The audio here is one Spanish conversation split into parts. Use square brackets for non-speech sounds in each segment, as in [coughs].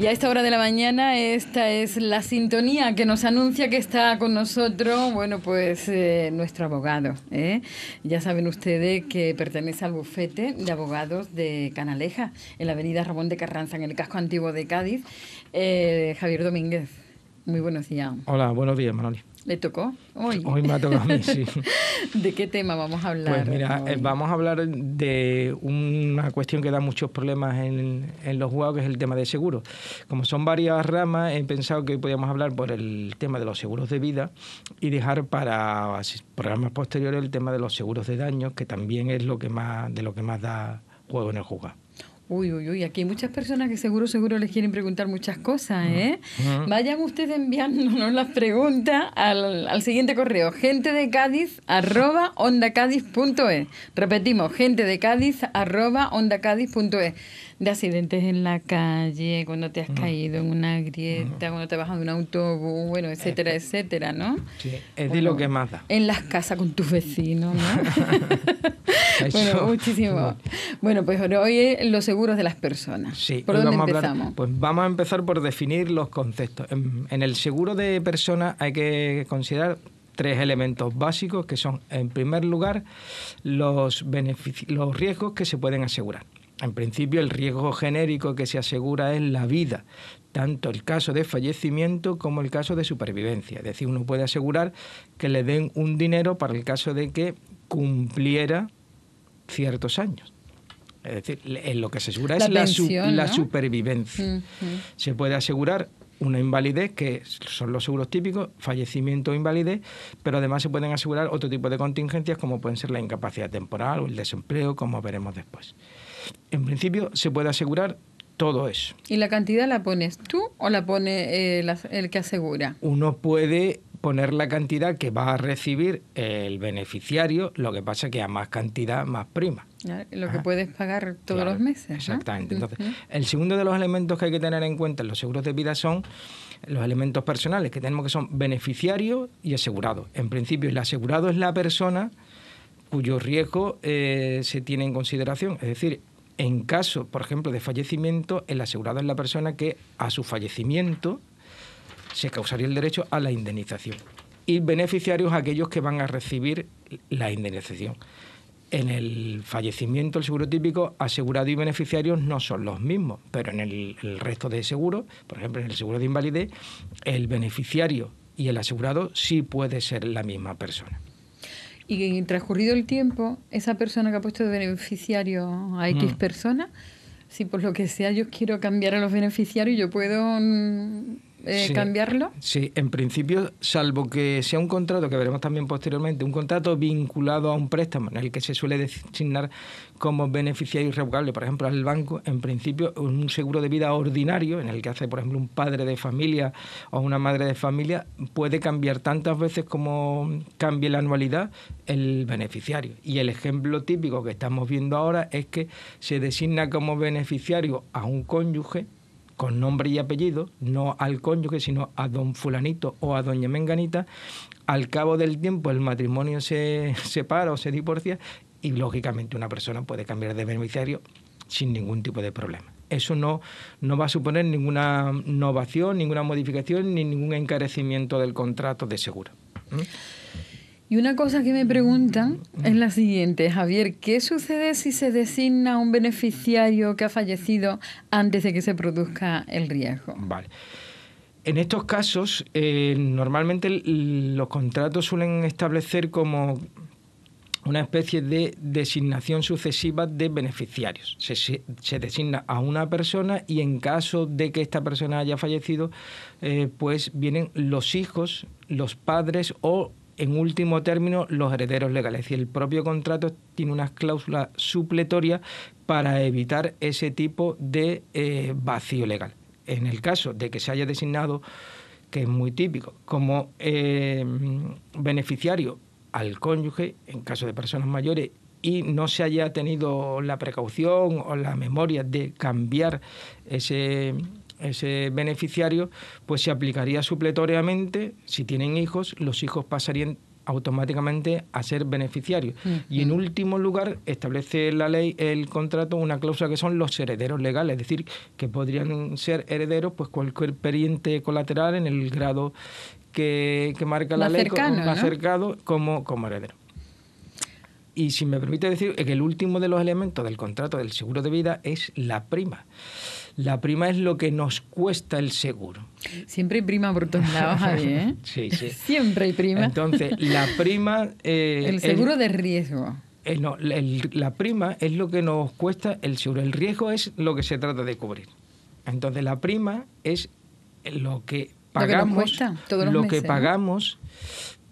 Y a esta hora de la mañana esta es la sintonía que nos anuncia que está con nosotros, bueno, pues eh, nuestro abogado. ¿eh? Ya saben ustedes que pertenece al bufete de abogados de Canaleja, en la avenida Ramón de Carranza, en el casco antiguo de Cádiz, eh, Javier Domínguez. Muy buenos días. Hola, buenos días, Manoli. ¿Le tocó? Hoy. Hoy me ha a mí, sí. [laughs] ¿De qué tema vamos a hablar? Pues mira, eh, vamos a hablar de una cuestión que da muchos problemas en, los juegos, que es el tema de seguros. Como son varias ramas, he pensado que hoy podíamos hablar por el tema de los seguros de vida y dejar para programas posteriores el tema de los seguros de daño, que también es lo que más, de lo que más da juego en el juzgado. Uy, uy, uy, aquí hay muchas personas que seguro, seguro les quieren preguntar muchas cosas, ¿eh? Vayan ustedes enviándonos las preguntas al, siguiente correo, gente de Cádiz arroba e. Repetimos, gente de Cádiz arroba de accidentes en la calle, cuando te has mm. caído en una mm. grieta, cuando te bajas de un autobús, bueno, etcétera, etcétera, ¿no? Sí, es de lo que más da. En las casas con tus vecinos, ¿no? [laughs] bueno, muchísimo. Bueno, pues hoy los seguros de las personas. Sí, ¿por dónde empezamos? pues vamos a empezar por definir los conceptos. En, el seguro de personas hay que considerar tres elementos básicos que son, en primer lugar, los, los riesgos que se pueden asegurar. En principio, el riesgo genérico que se asegura es la vida, tanto el caso de fallecimiento como el caso de supervivencia. Es decir, uno puede asegurar que le den un dinero para el caso de que cumpliera ciertos años. Es decir, en lo que se asegura es la, supervivencia. Se puede asegurar una invalidez, que son los seguros típicos, fallecimiento o invalidez, pero además se pueden asegurar otro tipo de contingencias como pueden ser la incapacidad temporal o el desempleo, como veremos después. En principio se puede asegurar todo eso. ¿Y la cantidad la pones tú o la pone eh, el que asegura? Uno puede poner la cantidad que va a recibir el beneficiario, lo que pasa es que a más cantidad, más prima. Lo que puedes pagar todos los meses. Exactamente. Entonces, el segundo de los elementos que hay que tener en cuenta en los seguros de vida son los elementos personales que tenemos que son beneficiario y asegurado. En principio, el asegurado es la persona cuyo riesgo eh, se tiene en consideración. Es decir, en caso, por ejemplo, de fallecimiento, el asegurado es la persona que a su fallecimiento se causaría el derecho a la indemnización. Y beneficiarios aquellos que van a recibir la indemnización. En el fallecimiento, el seguro típico, asegurado y beneficiarios no son los mismos, pero en el resto de seguros, por ejemplo, en el seguro de invalidez, el beneficiario y el asegurado sí puede ser la misma persona. Y transcurrido el tiempo, esa persona que ha puesto de beneficiario a X mm. persona, si por lo que sea yo quiero cambiar a los beneficiarios, yo puedo mm, eh, cambiarlo? Sí, en principio, salvo que sea un contrato, que veremos también posteriormente, un contrato vinculado a un préstamo en el que se suele designar como beneficiario irrevocable, por ejemplo, al banco, en principio, un seguro de vida ordinario, en el que hace, por ejemplo, un padre de familia o una madre de familia, puede cambiar tantas veces como cambie la anualidad el beneficiario. Y el ejemplo típico que estamos viendo ahora es que se designa como beneficiario a un cónyuge con nombre y apellido, no al cónyuge, sino a don fulanito o a doña menganita, al cabo del tiempo el matrimonio se [laughs] separa o se divorcia y lógicamente una persona puede cambiar de beneficiario sin ningún tipo de problema. Eso no, no va a suponer ninguna innovación, ninguna modificación ni ningún encarecimiento del contrato de seguro. Y una cosa que me preguntan es la siguiente, Javier, ¿qué sucede si se designa un beneficiario que ha fallecido antes de que se produzca el riesgo? Vale. En estos casos, eh, normalmente los contratos suelen establecer como una especie de designación sucesiva de beneficiarios. Se, designa a una persona y en caso de que esta persona haya fallecido, eh, pues vienen los hijos, los padres o en último término los herederos legales. Y el propio contrato tiene unas cláusulas supletorias para evitar ese tipo de eh, vacío legal. En el caso de que se haya designado, que es muy típico, como eh, beneficiario al cónyuge, en caso de personas mayores, y no se haya tenido la precaución o la memoria de cambiar ese ese beneficiario, pues se aplicaría supletoriamente, si tienen hijos, los hijos pasarían automáticamente a ser beneficiarios. Y en mm. último lugar, establece la ley, el contrato, una cláusula que son los herederos legales, es decir, que podrían ser herederos pues cualquier pariente colateral en el grado que, marca la ley, como, como heredero. Y si me permite decir que el último de los elementos del contrato del seguro de vida es la prima. La prima es lo que nos cuesta el seguro. Siempre hay prima por todos lados, [laughs] ¿eh? sí, sí. [laughs] Siempre hay prima. Entonces, la prima... Eh, el seguro de riesgo. Eh, no, la prima es lo que nos cuesta el seguro. El riesgo es lo que se trata de cubrir. Entonces, la prima es lo que pagamos, lo que, cuesta, todos lo que pagamos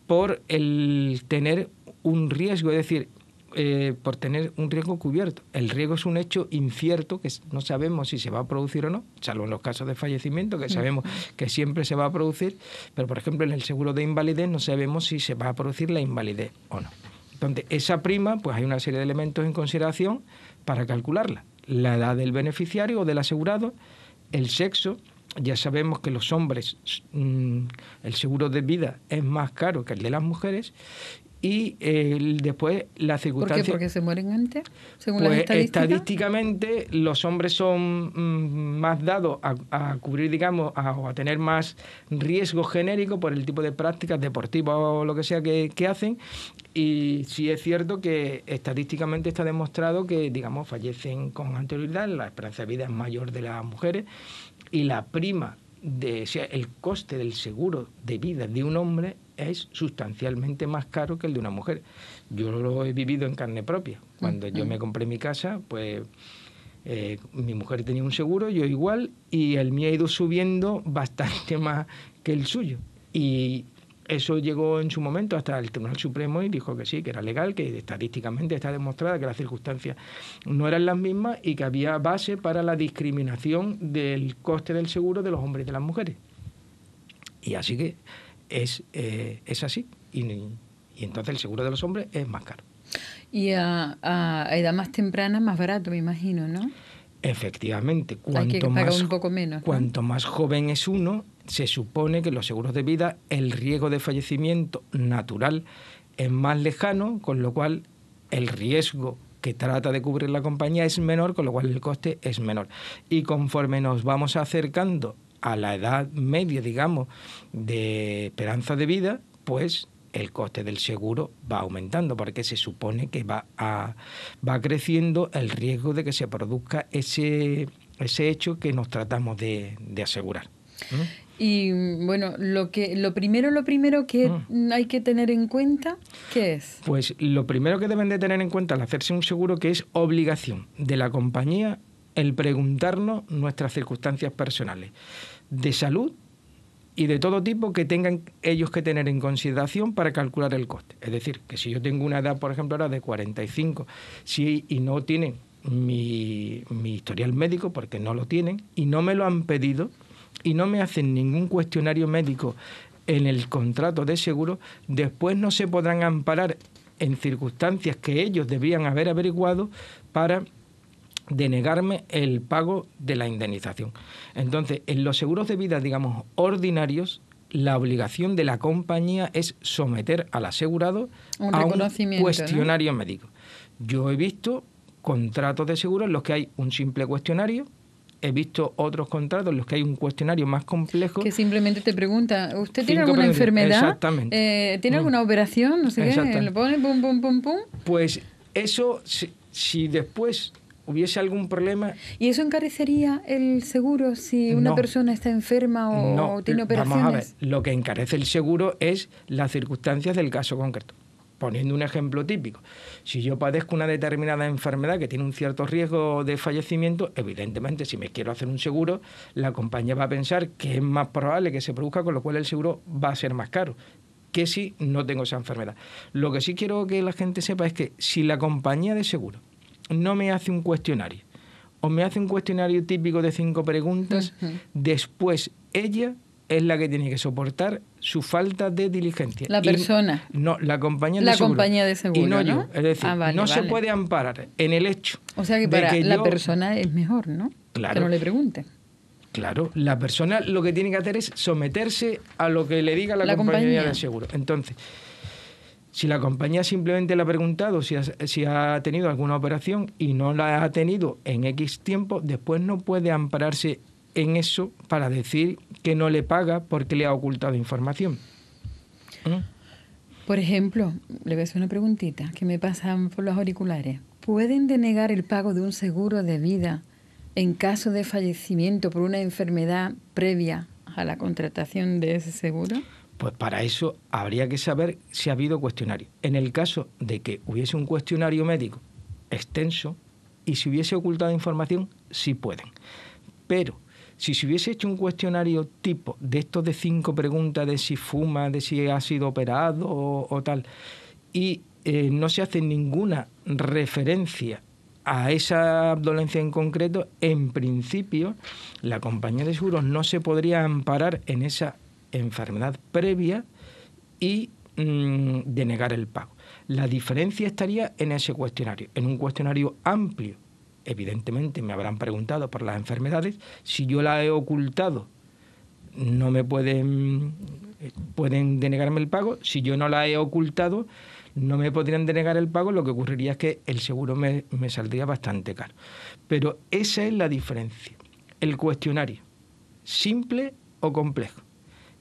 por el tener un riesgo, es decir, eh, por tener un riesgo cubierto. El riesgo es un hecho incierto que no sabemos si se va a producir o no, salvo en los casos de fallecimiento, que sabemos que siempre se va a producir, pero por ejemplo en el seguro de invalidez no sabemos si se va a producir la invalidez o no. Entonces, esa prima, pues hay una serie de elementos en consideración para calcularla. La edad del beneficiario o del asegurado, el sexo, ya sabemos que los hombres, mm, el seguro de vida es más caro que el de las mujeres, y eh, después la circunstancia... ¿Por qué? ¿Porque se mueren antes? Según pues, estadísticamente los hombres son mm, más dados a, cubrir, digamos, a, o a tener más riesgo genérico por el tipo de prácticas deportivas o lo que sea que, que hacen. Y sí es cierto que estadísticamente está demostrado que, digamos, fallecen con anterioridad, la esperanza de vida es mayor de las mujeres y la prima de, sea, el coste del seguro de vida de un hombre es sustancialmente más caro que el de una mujer. Yo lo he vivido en carne propia. Cuando yo me compré mi casa, pues eh, mi mujer tenía un seguro, yo igual, y el mío ha ido subiendo [laughs] bastante más que el suyo. Y eso llegó en su momento hasta el Tribunal Supremo y dijo que sí, que era legal, que estadísticamente está demostrada que las circunstancias no eran las mismas y que había base para la discriminación del coste del seguro de los hombres y de las mujeres. Y así que es, eh, es así. Y, entonces el seguro de los hombres es más caro. Y a, edad más temprana, más barato, me imagino, ¿no? Efectivamente, cuanto, más, un poco menos, cuanto más joven es uno, se supone que los seguros de vida, el riesgo de fallecimiento natural es más lejano, con lo cual el riesgo que trata de cubrir la compañía es menor, con lo cual el coste es menor. Y conforme nos vamos acercando a la edad media, digamos, de esperanza de vida, pues el coste del seguro va aumentando porque se supone que va, va creciendo el riesgo de que se produzca ese, ese hecho que nos tratamos de, asegurar. Y bueno, lo que lo primero, lo primero que ah. hay que tener en cuenta, ¿qué es? Pues lo primero que deben de tener en cuenta al hacerse un seguro que es obligación de la compañía el preguntarnos nuestras circunstancias personales, de salud y de todo tipo que tengan ellos que tener en consideración para calcular el coste. Es decir, que si yo tengo una edad, por ejemplo, ahora de 45, si y no tienen mi, mi historial médico, porque no lo tienen, y no me lo han pedido, y no me hacen ningún cuestionario médico en el contrato de seguro, después no se podrán amparar en circunstancias que ellos debían haber averiguado para negarme el pago de la indemnización. Entonces, en los seguros de vida, digamos, ordinarios, la obligación de la compañía es someter al asegurado a un cuestionario médico. Yo he visto contratos de seguros en los que hay un simple cuestionario, he visto otros contratos en los que hay un cuestionario más complejo. Que simplemente te pregunta, ¿usted tiene alguna enfermedad? Exactamente. Eh, ¿Tiene mm. alguna operación? No sé qué. Le pone, pum, pum, pum, pum. Pues eso, si después hubiese algún problema. ¿Y eso encarecería el seguro si una persona está enferma o, tiene operaciones? Vamos a ver, lo que encarece el seguro es las circunstancias del caso concreto. Poniendo un ejemplo típico, si yo padezco una determinada enfermedad que tiene un cierto riesgo de fallecimiento, evidentemente si me quiero hacer un seguro, la compañía va a pensar que es más probable que se produzca, con lo cual el seguro va a ser más caro que si no tengo esa enfermedad. Lo que sí quiero que la gente sepa es que si la compañía de seguro no me hace un cuestionario. O me hace un cuestionario típico de cinco preguntas, después ella es la que tiene que soportar su falta de diligencia. La persona. no, la compañía de seguro. La compañía de seguro. no, Es decir, ah, no se puede amparar en el hecho. O sea que para la persona es mejor, ¿no? Claro. Que no le pregunten. Claro, la persona lo que tiene que hacer es someterse a lo que le diga la, compañía de seguro. Entonces, si la compañía simplemente le ha preguntado si ha, tenido alguna operación y no la ha tenido en X tiempo, después no puede ampararse en eso para decir que no le paga porque le ha ocultado información. ¿Mm? Por ejemplo, le voy a hacer una preguntita que me pasan por los auriculares. ¿Pueden denegar el pago de un seguro de vida en caso de fallecimiento por una enfermedad previa a la contratación de ese seguro? Pues para eso habría que saber si ha habido cuestionario. En el caso de que hubiese un cuestionario médico extenso y si hubiese ocultado información, sí pueden. Pero si se hubiese hecho un cuestionario tipo de estos de cinco preguntas de si fuma, de si ha sido operado o, tal, y eh, no se hace ninguna referencia a esa dolencia en concreto, en principio la compañía de seguros no se podría amparar en esa enfermedad previa y mm, denegar el pago. La diferencia estaría en ese cuestionario, en un cuestionario amplio. Evidentemente me habrán preguntado por las enfermedades. Si yo la he ocultado, no me pueden, pueden denegarme el pago. Si yo no la he ocultado, no me podrían denegar el pago, lo que ocurriría es que el seguro me, saldría bastante caro. Pero esa es la diferencia. El cuestionario, simple o complejo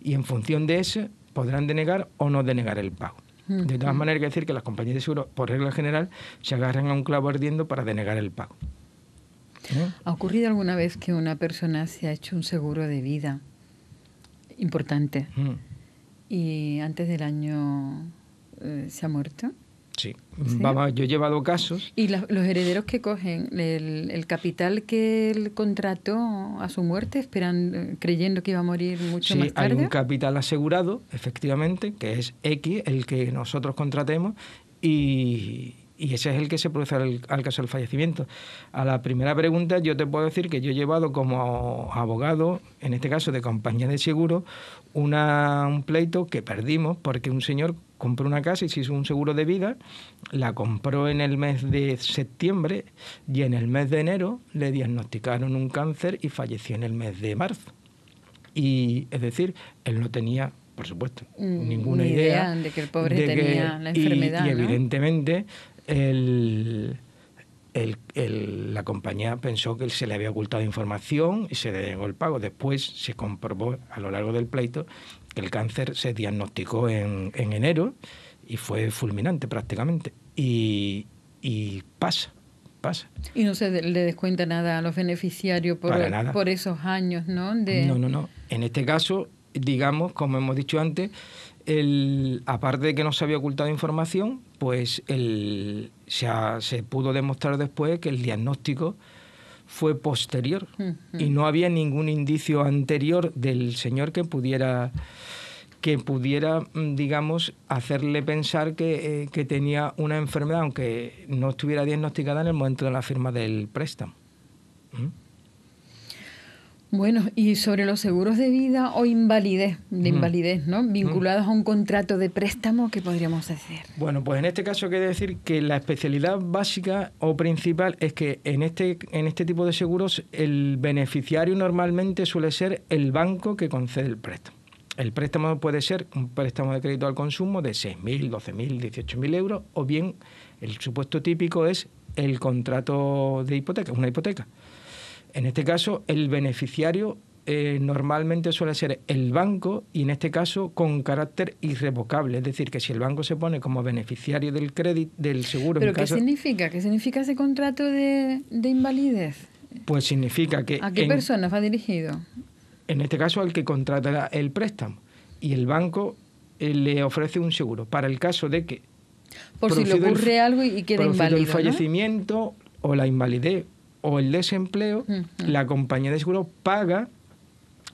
y en función de eso, podrán denegar o no denegar el pago. De todas maneras, hay que decir que las compañías de seguro, por regla general, se agarran a un clavo ardiendo para denegar el pago. ¿Eh? ¿Eh? ¿Ha ocurrido alguna vez que una persona se ha hecho un seguro de vida importante y antes del año eh, se ha muerto? Sí. Vamos, yo he llevado casos. ¿Y los herederos que cogen el, el, capital que él contrató a su muerte, esperan, eh, creyendo que iba a morir mucho más tarde? Hay un capital asegurado, efectivamente, que es X, el que nosotros contratemos, y, ese es el que se produce al, caso del fallecimiento. A la primera pregunta yo te puedo decir que yo he llevado como abogado, en este caso de compañía de seguro, una, un pleito que perdimos porque un señor compró una casa y se hizo un seguro de vida, la compró en el mes de septiembre y en el mes de enero le diagnosticaron un cáncer y falleció en el mes de marzo. Y es decir, él no tenía, por supuesto, mm, ninguna idea, de que el pobre tenía la enfermedad. Y, evidentemente la compañía pensó que se le había ocultado información y se le negó el pago. Después se comprobó a lo largo del pleito el cáncer se diagnosticó en, enero y fue fulminante prácticamente. Y, pasa, pasa. Y no se le descuenta nada a los beneficiarios por, por esos años, ¿no? De... No, no, no. En este caso, digamos, como hemos dicho antes, el, aparte de que no se había ocultado información, pues el, se pudo demostrar después que el diagnóstico fue posterior y no había ningún indicio anterior del señor que pudiera que pudiera, mm, digamos, hacerle pensar que, eh, que, tenía una enfermedad, aunque no estuviera diagnosticada en el momento de la firma del préstamo. ¿Mm? Bueno, y sobre los seguros de vida o invalidez, de invalidez, ¿no? Vinculados a un contrato de préstamo, ¿qué podríamos hacer? Bueno, pues en este caso quiere decir que la especialidad básica o principal es que en este, en este tipo de seguros el beneficiario normalmente suele ser el banco que concede el préstamo. El préstamo puede ser un préstamo de crédito al consumo de 6.000, 12.000, 18.000 euros, o bien el supuesto típico es el contrato de hipoteca, una hipoteca. En este caso, el beneficiario eh, normalmente suele ser el banco y en este caso con carácter irrevocable. Es decir, que si el banco se pone como beneficiario del crédito, del seguro... ¿Pero qué significa? ¿Qué significa ese contrato de, invalidez? Pues significa que... ¿A qué personas va dirigido? En este caso al que contrata el préstamo y el banco eh, le ofrece un seguro. Para el caso de que... Por si le ocurre algo y queda inválido. el fallecimiento o la invalidez o el desempleo, la compañía de seguros paga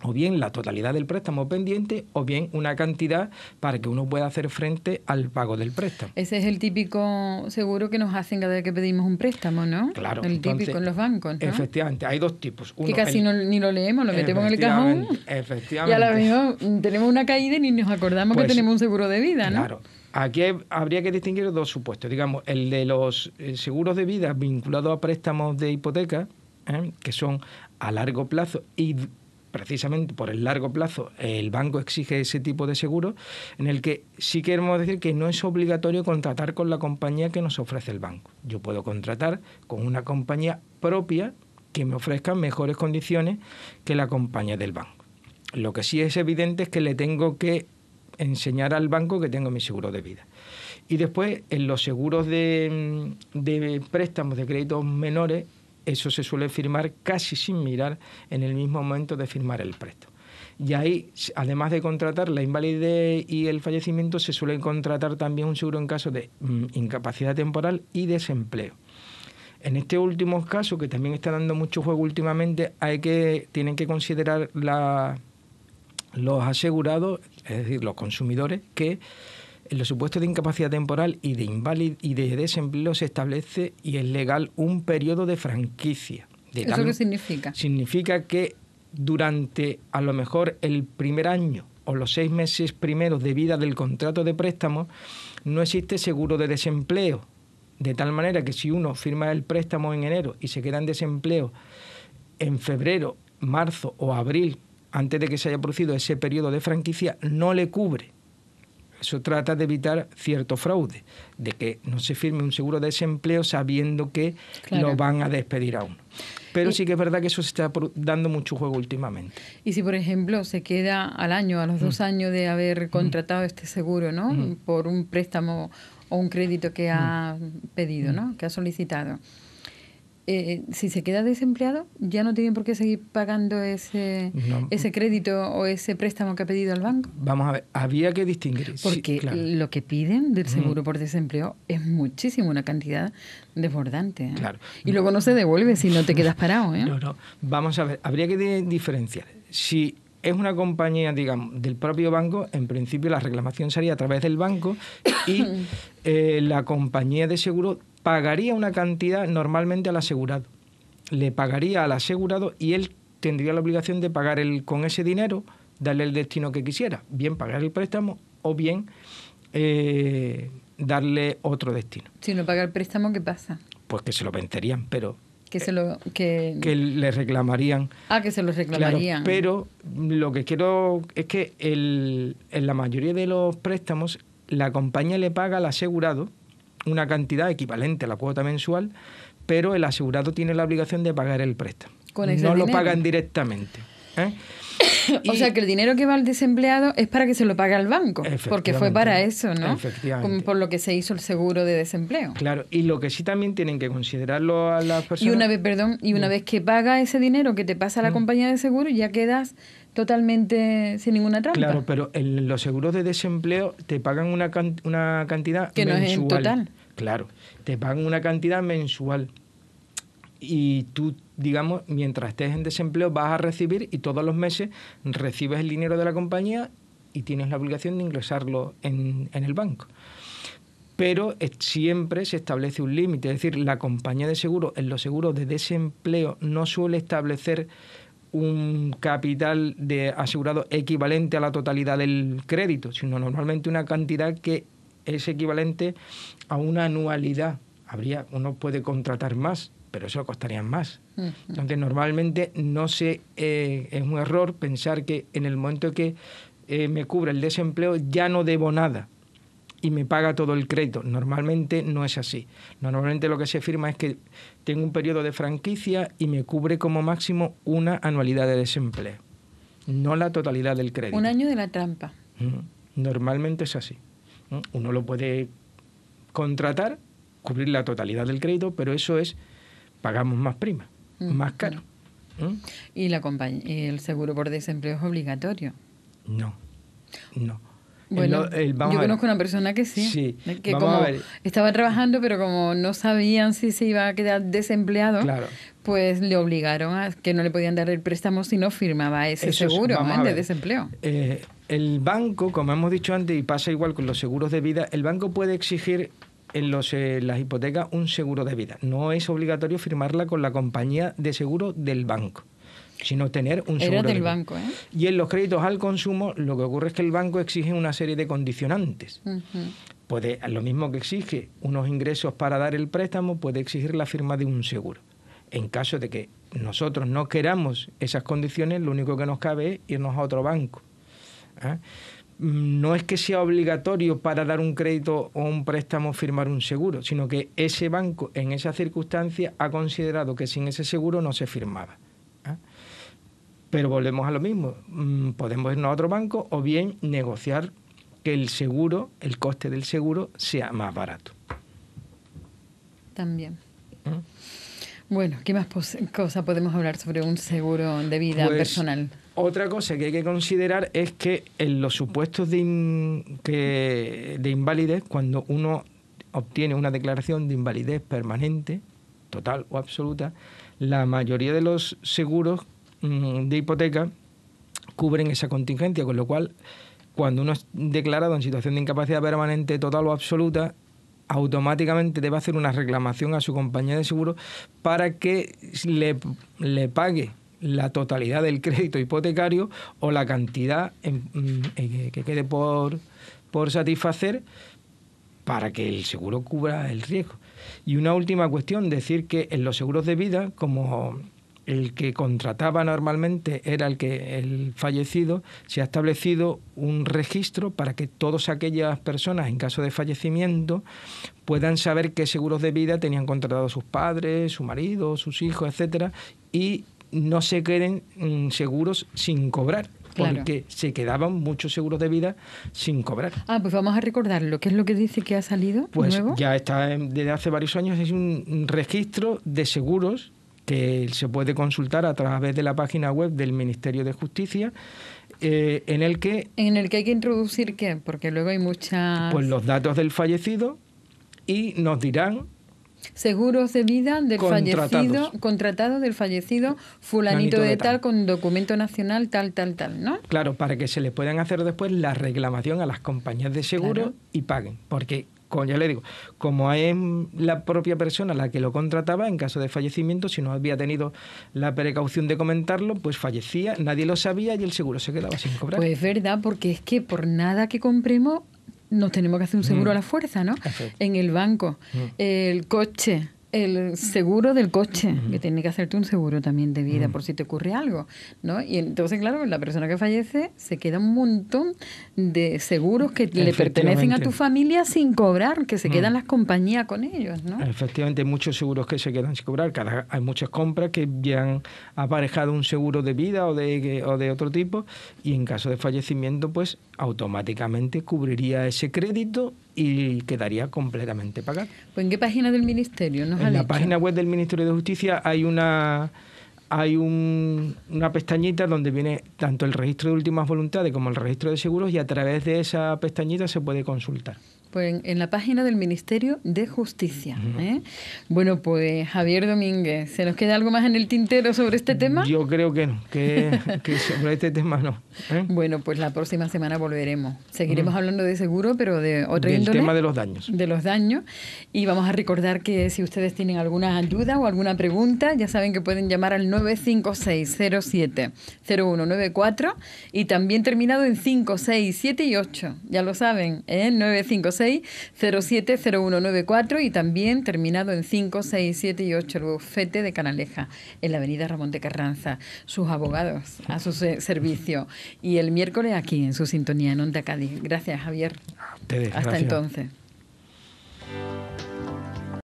o bien la totalidad del préstamo pendiente o bien una cantidad para que uno pueda hacer frente al pago del préstamo. Ese es el típico seguro que nos hacen cada vez que pedimos un préstamo, ¿no? Claro. El típico en los bancos, Efectivamente, hay dos tipos. Uno, que casi ni lo leemos, lo metemos en el cajón. Efectivamente. Y a lo mejor tenemos una caída y ni nos acordamos que pues tenemos un seguro de vida, ¿no? Claro. Aquí habría que distinguir dos supuestos. Digamos, el de los eh, seguros de vida vinculados a préstamos de hipoteca, ¿eh? que son a largo plazo y precisamente por el largo plazo el banco exige ese tipo de seguro, en el que sí queremos decir que no es obligatorio contratar con la compañía que nos ofrece el banco. Yo puedo contratar con una compañía propia que me ofrezca mejores condiciones que la compañía del banco. Lo que sí es evidente es que le tengo que enseñar al banco que tengo mi seguro de vida. Y después, en los seguros de, préstamos de créditos menores, eso se suele firmar casi sin mirar en el mismo momento de firmar el préstamo. Y ahí, además de contratar la invalidez y el fallecimiento, se suele contratar también un seguro en caso de mm, incapacidad temporal y desempleo. En este último caso, que también está dando mucho juego últimamente, hay que, tienen que considerar la, los asegurados, es decir, los consumidores, que en los supuestos de incapacidad temporal y de y de desempleo se establece y es legal un periodo de franquicia. ¿Eso qué significa? Significa que durante a lo mejor el primer año o los seis meses primeros de vida del contrato de préstamo no existe seguro de desempleo. De tal manera que si uno firma el préstamo en enero y se queda en desempleo en febrero, marzo o abril antes de que se haya producido ese periodo de franquicia, no le cubre. Eso trata de evitar cierto fraude, de que no se firme un seguro de desempleo sabiendo que lo van a despedir a uno. Pero sí que es verdad que eso se está dando mucho juego últimamente. Y si, por ejemplo, se queda al año, a los dos mm. años de haber mm. contratado este seguro, ¿no? Mm. Por un préstamo o un crédito que ha pedido, ¿no? Que ha solicitado. Eh, si se queda desempleado, ya no tiene por qué seguir pagando ese, ese crédito o ese préstamo que ha pedido al banco. Vamos a ver, había que distinguir. Porque lo que piden del seguro por desempleo es muchísimo, una cantidad desbordante. ¿eh? Y luego no se devuelve si no te quedas parado. ¿eh? No, no. Vamos a ver, habría que diferenciar. Si es una compañía, digamos, del propio banco, en principio la reclamación sería a través del banco y [coughs] eh, la compañía de seguro pagaría una cantidad normalmente al asegurado. Le pagaría al asegurado y él tendría la obligación de pagar el, con ese dinero, darle el destino que quisiera, bien pagar el préstamo o bien eh, darle otro destino. Si no paga el préstamo, ¿qué pasa? Pues que se lo vencerían, pero que se lo que... le reclamarían ah que se lo reclamarían pero lo que quiero es que en la mayoría de los préstamos la compañía le paga al asegurado una cantidad equivalente a la cuota mensual, pero el asegurado tiene la obligación de pagar el préstamo. no lo pagan directamente. ¿eh? [laughs] o sea, que el dinero que va al desempleado es para que se lo pague al banco, porque fue para eso, ¿no? Efectivamente. por lo que se hizo el seguro de desempleo. Claro, y lo que sí también tienen que considerarlo a las personas. Y una vez, perdón, y una mm. vez que paga ese dinero que te pasa la mm. compañía de seguro, ya quedas totalmente sin ninguna trampa. Claro, pero en los seguros de desempleo te pagan una, una cantidad que no es en total. Claro, te pagan una cantidad mensual y tú, digamos, mientras estés en desempleo vas a recibir y todos los meses recibes el dinero de la compañía y tienes la obligación de ingresarlo en, en el banco. Pero siempre se establece un límite, es decir, la compañía de seguro en los seguros de desempleo no suele establecer un capital de asegurado equivalente a la totalidad del crédito, sino normalmente una cantidad que es equivalente a una anualidad. Habría, uno puede contratar más pero eso costaría más. Entonces, normalmente no sé eh, es un error pensar que en el momento que eh, me cubre el desempleo ya no debo nada y me paga todo el crédito. Normalmente no es así. Normalmente lo que se firma es que tengo un periodo de franquicia y me cubre como máximo una anualidad de desempleo, no la totalidad del crédito. Un año de la trampa. Normalmente es así. Uno lo puede contratar, cubrir la totalidad del crédito, pero eso es pagamos más prima, mm, más caro. ¿Y la el seguro por desempleo es obligatorio? No, no. Bueno, yo conozco una persona que sí, que como estaba trabajando, pero como no sabían si se iba a quedar desempleado, pues le obligaron a que no le podían dar el préstamo si no firmaba ese seguro ¿eh? de desempleo. Eh, el banco, como hemos dicho antes, y pasa igual con los seguros de vida, el banco puede exigir en los, eh, las hipotecas un seguro de vida. No es obligatorio firmarla con la compañía de seguro del banco sino tener un seguro. del banco, ¿eh? Y en los créditos al consumo, lo que ocurre es que el banco exige una serie de condicionantes. Puede, lo mismo que exige unos ingresos para dar el préstamo, puede exigir la firma de un seguro. En caso de que nosotros no queramos esas condiciones, lo único que nos cabe es irnos a otro banco. ¿eh? no es que sea obligatorio para dar un crédito o un préstamo firmar un seguro, sino que ese banco en esa circunstancia ha considerado que sin ese seguro no se firmaba. ¿ah? Pero volvemos a lo mismo, mm, podemos irnos a otro banco o bien negociar que el seguro, el coste del seguro sea más barato. También. ¿Mm? Bueno, ¿qué más cosa podemos hablar sobre un seguro de vida pues personal? Otra cosa que hay que considerar es que en los supuestos de, invalidez, cuando uno obtiene una declaración de invalidez permanente, total o absoluta, la mayoría de los seguros mm, de hipoteca cubren esa contingencia, con lo cual cuando uno es declarado en situación de incapacidad permanente total o absoluta, automáticamente debe hacer una reclamación a su compañía de seguro para que le, le pague la totalidad del crédito hipotecario o la cantidad mm, eh, que quede por, por satisfacer para que el seguro cubra el riesgo. Y una última cuestión, decir que en los seguros de vida, como el que contrataba normalmente era el que el fallecido, se ha establecido un registro para que todas aquellas personas en caso de fallecimiento puedan saber qué seguros de vida tenían contratados sus padres, su marido, sus hijos, etcétera, y no se queden mm, seguros sin cobrar. Porque se quedaban muchos seguros de vida sin cobrar. Ah, pues vamos a recordar lo que es lo que dice que ha salido? Pues ya está desde hace varios años, es un registro de seguros que se puede consultar a través de la página web del Ministerio de Justicia eh, en el que... En el que hay que introducir qué, porque luego hay muchas... Pues los datos del fallecido y nos dirán Seguros de vida del fallecido, contratado del fallecido fulanito de, tal, con documento nacional tal, tal, tal, ¿no? Claro, para que se le puedan hacer después la reclamación a las compañías de seguro y paguen, porque como ya le digo, como es la propia persona la que lo contrataba, en caso de fallecimiento, si no había tenido la precaución de comentarlo, pues fallecía, nadie lo sabía y el seguro se quedaba sin cobrar. Pues es verdad, porque es que por nada que compremos nos tenemos que hacer un seguro mm. a la fuerza, ¿no? En el banco, mm. el coche, el seguro del coche, que tiene que hacerte un seguro también de vida por si te ocurre algo, ¿no? Y entonces, claro, la persona que fallece se queda un montón de seguros que le pertenecen a tu familia sin cobrar, que se quedan las compañías con ellos, ¿no? Efectivamente, muchos seguros que se quedan sin cobrar, hay muchas compras que ya han aparejado un seguro de vida o de, eh, o de otro tipo y en caso de fallecimiento, pues automáticamente cubriría ese crédito y quedaría completamente pagado. Pues ¿En qué página del Ministerio nos En la página web del Ministerio de Justicia hay una hay una pestañita donde viene tanto el registro de últimas voluntades como el registro de seguros y a través de esa pestañita se puede consultar. Pues, en la página del Ministerio de Justicia. ¿eh? Bueno, pues Javier Domínguez, ¿se nos queda algo más en el tintero sobre este tema? Yo creo que no, que, sobre este tema no. ¿eh? Bueno, pues la próxima semana volveremos. Seguiremos hablando de seguro, pero de otra Del El tema de los daños. De los daños. Y vamos a recordar que si ustedes tienen alguna ayuda o alguna pregunta, ya saben que pueden llamar al 956070194 y también terminado en 5678 y 8. Ya lo saben, ¿eh? 956 606-070194 y también terminado en 7 y 8, el bufete de Canaleja, en la avenida Ramón de Carranza. Sus abogados a su servicio. Y el miércoles aquí, en su sintonía en Onda Cádiz. Gracias, Javier. Hasta entonces.